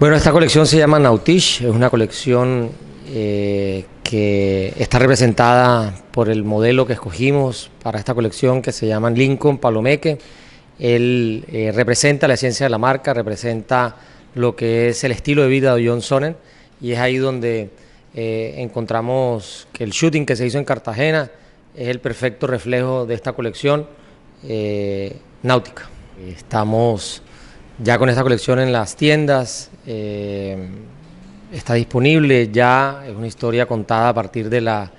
Bueno, esta colección se llama Nautish, es una colección eh, que está representada por el modelo que escogimos para esta colección que se llama Lincoln Palomeque. Él eh, representa la esencia de la marca, representa lo que es el estilo de vida de John Sonnen y es ahí donde eh, encontramos que el shooting que se hizo en Cartagena es el perfecto reflejo de esta colección náutica. Estamos ya con esta colección en las tiendas. Eh, está disponible ya, es una historia contada a partir de la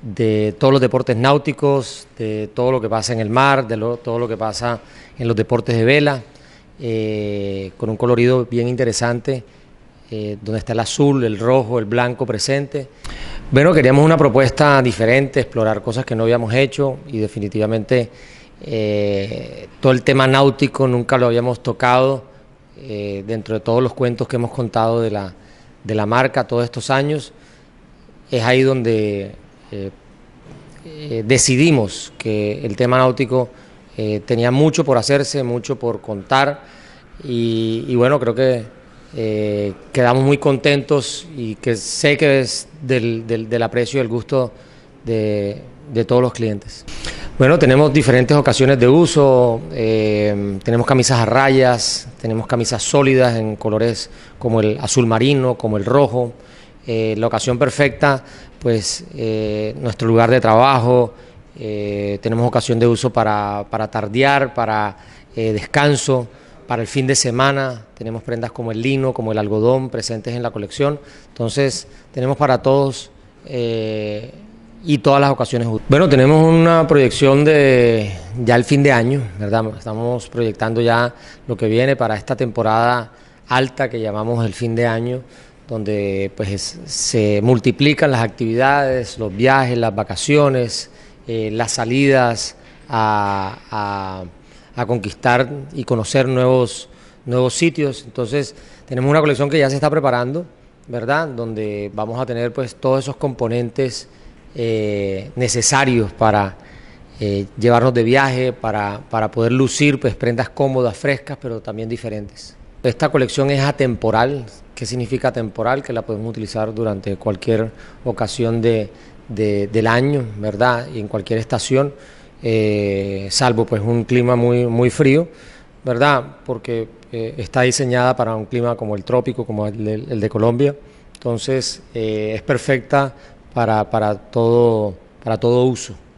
de todos los deportes náuticos, de todo lo que pasa en el mar, de todo lo que pasa en los deportes de vela, eh, con un colorido bien interesante, eh, donde está el azul, el rojo, el blanco presente. Bueno, queríamos una propuesta diferente, explorar cosas que no habíamos hecho y definitivamente eh, todo el tema náutico nunca lo habíamos tocado eh, dentro de todos los cuentos que hemos contado de la, marca todos estos años. Es ahí donde eh, decidimos que el tema náutico tenía mucho por hacerse, mucho por contar y, bueno, creo que quedamos muy contentos y que sé que es del, aprecio y el gusto de todos los clientes. Bueno, tenemos diferentes ocasiones de uso, eh, tenemos camisas a rayas, tenemos camisas sólidas en colores como el azul marino, como el rojo. Eh, la ocasión perfecta, pues eh, nuestro lugar de trabajo, tenemos ocasión de uso para, para tardear, para descanso, para el fin de semana, tenemos prendas como el lino, como el algodón presentes en la colección. Entonces, tenemos para todos y todas las ocasiones Bueno, tenemos una proyección de ya el fin de año, ¿verdad? Estamos proyectando ya lo que viene para esta temporada alta que llamamos el fin de año, donde pues se multiplican las actividades, los viajes, las vacaciones, eh, las salidas a, conquistar y conocer nuevos, nuevos sitios. Entonces, tenemos una colección que ya se está preparando, ¿verdad? Donde vamos a tener pues todos esos componentes eh, necesarios para eh, llevarnos de viaje, para, para poder lucir pues, prendas cómodas, frescas, pero también diferentes. Esta colección es atemporal. ¿Qué significa atemporal? Que la podemos utilizar durante cualquier ocasión de, de, del año, ¿verdad? Y en cualquier estación, eh, salvo pues un clima muy, muy frío, ¿verdad? Porque está diseñada para un clima como el trópico, como el de, Colombia. Entonces es perfecta para, para, todo, para todo uso.